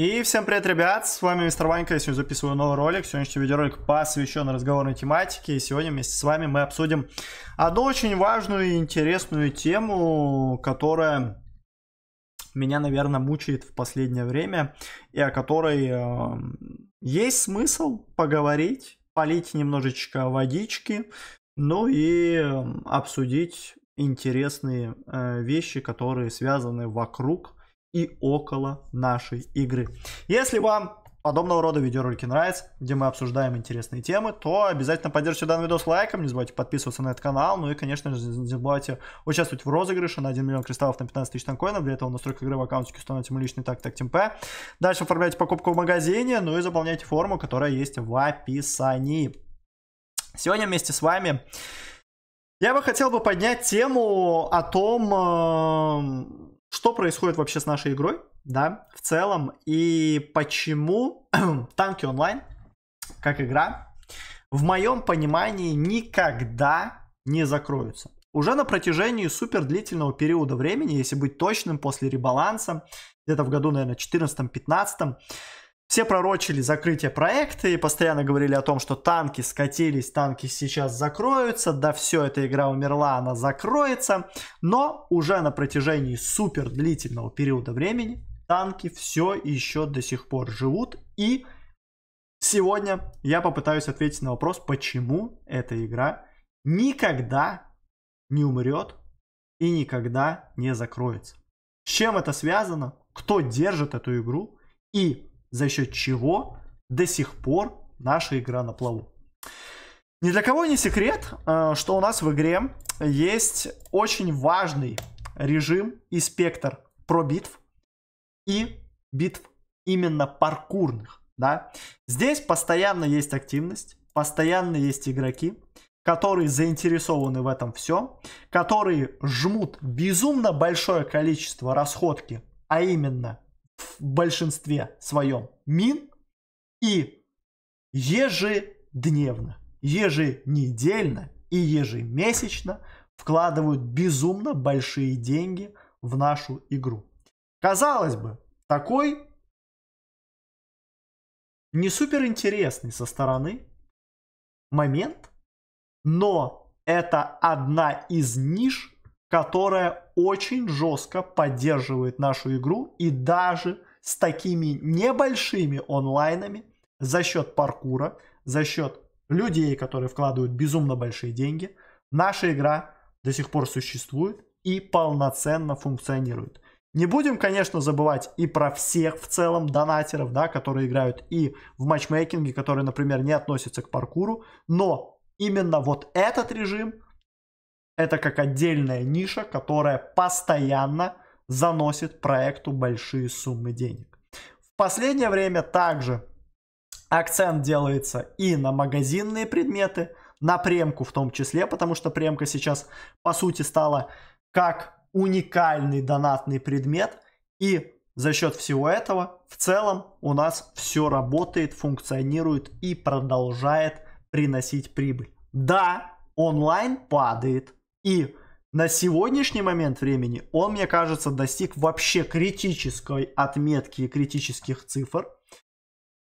И всем привет, ребят, с вами Мистер Ванька, я сегодня записываю новый ролик, сегодняшний видеоролик посвящен разговорной тематике, и сегодня вместе с вами мы обсудим одну очень важную и интересную тему, которая меня, наверное, мучает в последнее время, и о которой э, есть смысл поговорить, полить немножечко водички, ну и э, обсудить интересные э, вещи, которые связаны вокруг и около нашей игры. Если вам подобного рода видеоролики нравятся, где мы обсуждаем интересные темы, то обязательно поддержите данный видос лайком, не забывайте подписываться на этот канал, ну и, конечно же, не забывайте участвовать в розыгрыше на 1 миллион кристаллов на 15 тысяч танкоинов, для этого настройка игры в аккаунтике установите мой личный так так темпе, дальше оформляйте покупку в магазине, ну и заполняйте форму, которая есть в описании. Сегодня вместе с вами я бы хотел бы поднять тему о том, эм, что происходит вообще с нашей игрой, да, в целом, и почему танки онлайн, как игра, в моем понимании никогда не закроются. Уже на протяжении супер длительного периода времени, если быть точным, после ребаланса, где-то в году, наверное, 14-15, все пророчили закрытие проекта и постоянно говорили о том, что танки скатились, танки сейчас закроются, да все, эта игра умерла, она закроется. Но уже на протяжении супер длительного периода времени танки все еще до сих пор живут. И сегодня я попытаюсь ответить на вопрос, почему эта игра никогда не умрет и никогда не закроется. С чем это связано, кто держит эту игру и за счет чего до сих пор наша игра на плаву. Ни для кого не секрет, э, что у нас в игре есть очень важный режим и спектр про битв и битв именно паркурных. Да? Здесь постоянно есть активность, постоянно есть игроки, которые заинтересованы в этом все, которые жмут безумно большое количество расходки, а именно в большинстве своем мин и ежедневно, еженедельно и ежемесячно вкладывают безумно большие деньги в нашу игру. Казалось бы, такой не супер интересный со стороны момент, но это одна из ниш, которая очень жестко поддерживает нашу игру и даже с такими небольшими онлайнами за счет паркура, за счет людей, которые вкладывают безумно большие деньги, наша игра до сих пор существует и полноценно функционирует. Не будем, конечно, забывать и про всех в целом донатеров, да, которые играют и в матчмейкинге, которые, например, не относятся к паркуру, но именно вот этот режим это как отдельная ниша, которая постоянно заносит проекту большие суммы денег. В последнее время также акцент делается и на магазинные предметы, на премку в том числе, потому что премка сейчас по сути стала как уникальный донатный предмет и за счет всего этого в целом у нас все работает, функционирует и продолжает приносить прибыль. Да, онлайн падает и на сегодняшний момент времени он, мне кажется, достиг вообще критической отметки и критических цифр.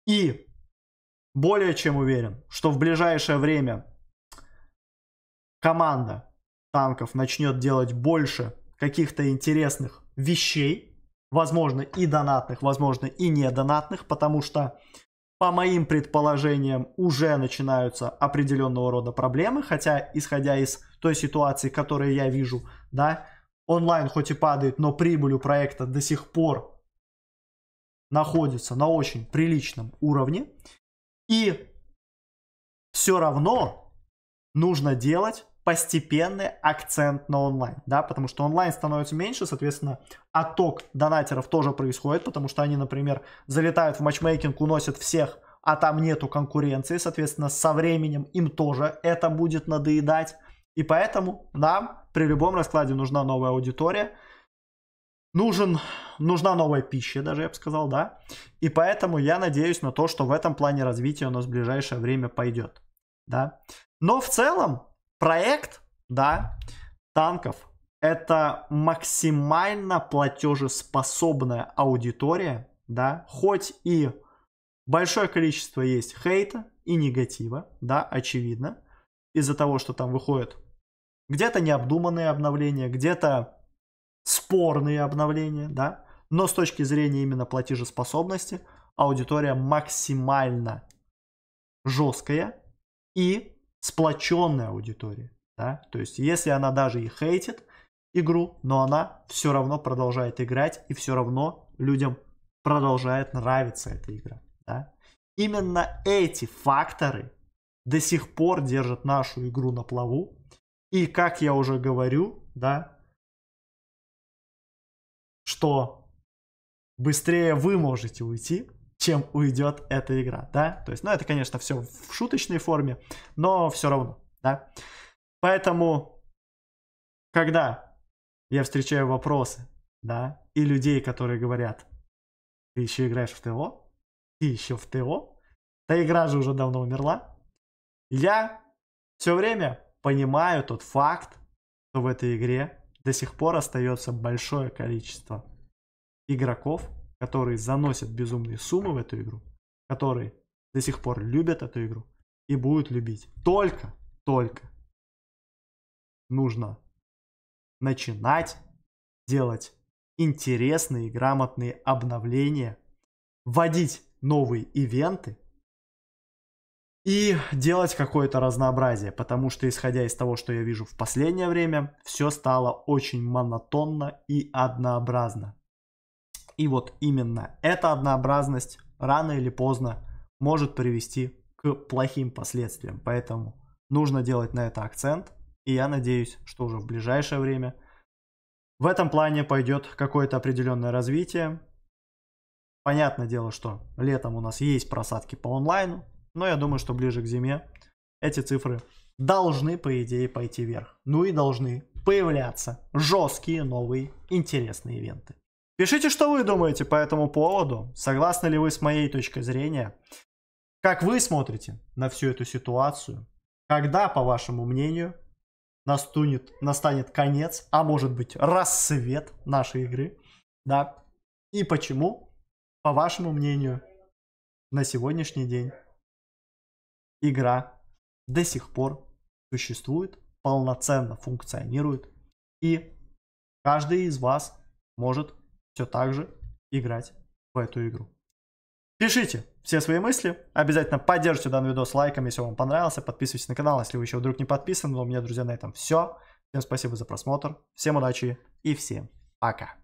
И более чем уверен, что в ближайшее время команда танков начнет делать больше каких-то интересных вещей, возможно и донатных, возможно и не донатных, потому что по моим предположениям уже начинаются определенного рода проблемы, хотя исходя из той ситуации, которую я вижу, да, онлайн хоть и падает, но прибыль у проекта до сих пор находится на очень приличном уровне. И все равно нужно делать постепенный акцент на онлайн, да, потому что онлайн становится меньше, соответственно, отток донатеров тоже происходит, потому что они, например, залетают в матчмейкинг, уносят всех, а там нету конкуренции, соответственно, со временем им тоже это будет надоедать, и поэтому нам при любом раскладе нужна новая аудитория, нужен, нужна новая пища, даже я бы сказал, да. И поэтому я надеюсь на то, что в этом плане развития у нас в ближайшее время пойдет, да. Но в целом проект, да, танков – это максимально платежеспособная аудитория, да, хоть и большое количество есть хейта и негатива, да, очевидно, из-за того, что там выходит. Где-то необдуманные обновления, где-то спорные обновления, да. Но с точки зрения именно платежеспособности аудитория максимально жесткая и сплоченная аудитория. Да? То есть, если она даже и хейтит игру, но она все равно продолжает играть и все равно людям продолжает нравиться эта игра. Да? Именно эти факторы до сих пор держат нашу игру на плаву и как я уже говорю, да, что быстрее вы можете уйти, чем уйдет эта игра, да? То есть, ну, это, конечно, все в шуточной форме, но все равно, да? Поэтому, когда я встречаю вопросы, да, и людей, которые говорят, ты еще играешь в ТО, ты еще в ТО, та игра же уже давно умерла, я все время понимаю тот факт, что в этой игре до сих пор остается большое количество игроков, которые заносят безумные суммы в эту игру, которые до сих пор любят эту игру и будут любить. Только, только нужно начинать делать интересные и грамотные обновления, вводить новые ивенты, и делать какое-то разнообразие, потому что, исходя из того, что я вижу в последнее время, все стало очень монотонно и однообразно. И вот именно эта однообразность рано или поздно может привести к плохим последствиям, поэтому нужно делать на это акцент, и я надеюсь, что уже в ближайшее время в этом плане пойдет какое-то определенное развитие. Понятное дело, что летом у нас есть просадки по онлайну, но я думаю, что ближе к зиме эти цифры должны, по идее, пойти вверх. Ну и должны появляться жесткие новые интересные ивенты. Пишите, что вы думаете по этому поводу. Согласны ли вы с моей точкой зрения? Как вы смотрите на всю эту ситуацию? Когда, по вашему мнению, настунет, настанет конец, а может быть рассвет нашей игры? Да. И почему, по вашему мнению, на сегодняшний день игра до сих пор существует, полноценно функционирует, и каждый из вас может все так же играть в эту игру. Пишите все свои мысли, обязательно поддержите данный видос лайком, если вам понравился, подписывайтесь на канал, если вы еще вдруг не подписаны, но у меня, друзья, на этом все. Всем спасибо за просмотр, всем удачи и всем пока.